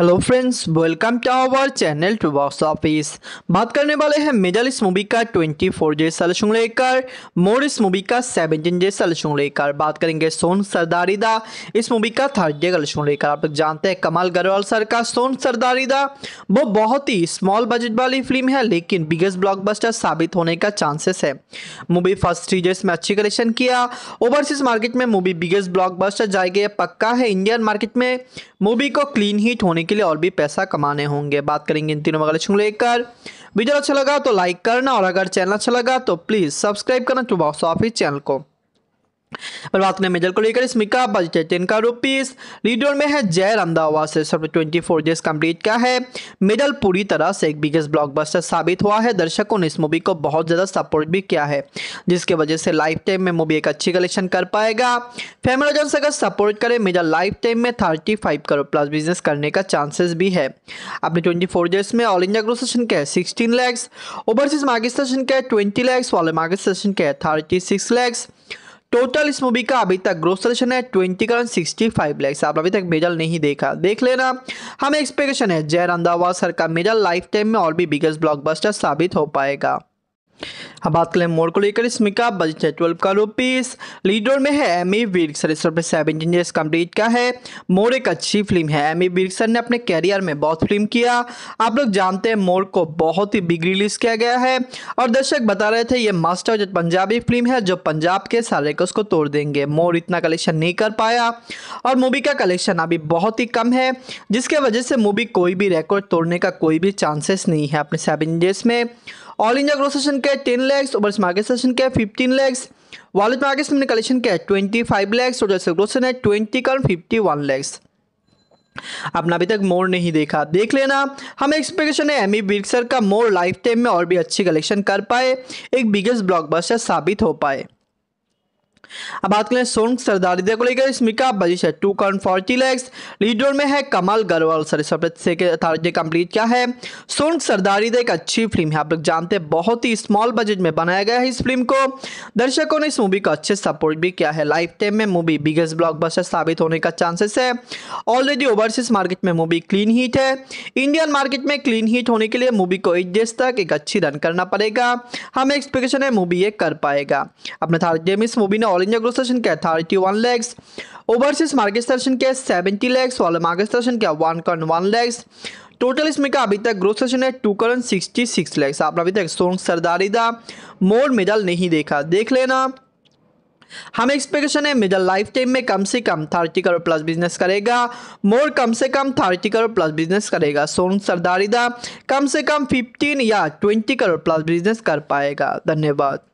hello friends welcome to our channel to box office बात करने वाले हैं मेजल इस मूवी का 24 जे सलशुंग लेकर मोर इस मूवी का 17 जे सलशुंग लेकर बात करेंगे सोन दा इस मूवी का थर्ड जे गलशुंग लेकर आप लोग जानते हैं कमल गरवाल सर का सोन सरदारीदा वो बहुत ही स्मॉल बजट वाली फिल्म है लेकिन बिगेस्ट बस्टर साबित होने का चांसेस है मूवी फर्स्ट थ्री डेज में अच्छी कलेक्शन किया ओवरसीज मार्केट में मूवी बिगेस्ट बस्टर जाएगी पक्का है इंडियन मार्केट में मूवी को क्लीन हीट होने के लिए और भी पैसा कमाने होंगे बात करेंगे इन तीनों मगलेशों को लेकर वीडियो अच्छा लगा तो लाइक करना और अगर चैनल अच्छा लगा तो प्लीज़ सब्सक्राइब करना टू बॉक्स ऑफिस चैनल को और बात करें मेजर को लेकर इसमें का बजट है टेन का रुपीज लीडर में है जय रंधावा से सब ट्वेंटी फोर डेज कंप्लीट का है मेडल पूरी तरह से एक बिगेस्ट ब्लॉकबस्टर साबित हुआ है दर्शकों ने इस मूवी को बहुत ज़्यादा सपोर्ट भी किया है जिसके वजह से लाइफ टाइम में मूवी एक अच्छी कलेक्शन कर पाएगा फैमिली फैमिलोजन्स अगर सपोर्ट करे मेडल लाइफ टाइम में thirty five crore plus business करने का चांसेस भी है अपने ट्वेंटी फोर डेज में ऑल इंडिया ग्रोथ सेशन के है सिक्सटीन लैक्स ओवरसीज मार्केट सेशन के है ट्वेंटी लैक्स वाले मार्केट सेशन के है थर्टी सिक्स लैक्स टोटल इस मूवी का अभी तक ग्रोस है twenty crore sixty five lakhs आप अभी तक मेजल नहीं देखा देख लेना हमें एक्सपेक्टेशन है जय रंधावा सर का मेजल लाइफ टाइम में और भी बिगेस्ट ब्लॉकबस्टर साबित हो पाएगा अब बात करें मोड़ को लेकर इसमें का बजट है ट्वेल्व का रुपीस लीडर में है एम ई वीरसर इस पर सेवन इंजीनियर्स कंप्लीट का है मोर एक अच्छी फिल्म है एम ई वीरसर ने अपने कैरियर में बहुत फिल्म किया आप लोग जानते हैं मोर को बहुत ही बिग रिलीज किया गया है और दर्शक बता रहे थे ये मास्टर बजट पंजाबी फिल्म है जो पंजाब के सारे को उसको तोड़ देंगे मोर इतना कलेक्शन नहीं कर पाया और मूवी का कलेक्शन अभी बहुत ही कम है जिसके वजह से मूवी कोई भी रिकॉर्ड तोड़ने का कोई भी चांसेस नहीं है अपने सेवन इंजियर्स में ऑल इंडिया ग्रोथ सेशन के टेन लैक्स ओवर मार्केट सेशन के फिफ्टीन लैक्स वॉलेट मार्केट से कलेक्शन क्या है ट्वेंटी फाइव लैक्स और जैसे ग्रोथ सेशन है ट्वेंटी कल फिफ्टी वन लैक्स आपने अभी तक मोर नहीं देखा देख लेना हमें एक्सपेक्टेशन है एमी बिरक्सर e का मोर लाइफ टाइम में और भी अच्छी कलेक्शन कर पाए एक बिगेस्ट ब्लॉकबस्टर साबित हो पाए अब बात करें सोन सरदारी देखो लेकर स्मिका बजिश है two crore forty lakhs leader में है कमल गरवाल सर सफेद से अथॉरिटी कंप्लीट क्या है सोन सरदारी एक अच्छी फिल्म है आप लोग जानते हैं बहुत ही स्मॉल बजट में बनाया गया है इस फिल्म को दर्शकों ने इस मूवी को अच्छे सपोर्ट भी किया है लाइफ टाइम में मूवी बिगेस्ट ब्लॉक साबित होने का चांसेस है ऑलरेडी ओवरसीज मार्केट में मूवी क्लीन हीट है इंडियन मार्केट में क्लीन हीट होने के लिए मूवी को एक देश तक एक अच्छी रन करना पड़ेगा हमें एक्सपेक्टेशन है मूवी ये कर पाएगा अपने में इस मूवी ने ऑल इंडिया ग्रोथ सेशन क्या है thirty one lakhs overseas market session क्या है सेवेंटी लैक्स वाले मार्केट सेशन क्या वन कॉन वन लैक्स टोटल इसमें का अभी तक ग्रोथ सेशन है two crore sixty six lakhs आपने अभी तक सोन सरदारी दा मोर मेडल नहीं देखा देख लेना हम एक्सपेक्टेशन है मिडल लाइफ टाइम में कम से कम थर्टी करोड़ प्लस बिजनेस करेगा मोर कम से कम थर्टी करोड़ प्लस बिजनेस करेगा सोन सरदारी दा कम से कम फिफ्टीन या ट्वेंटी करोड़ प्लस बिजनेस कर पाएगा धन्यवाद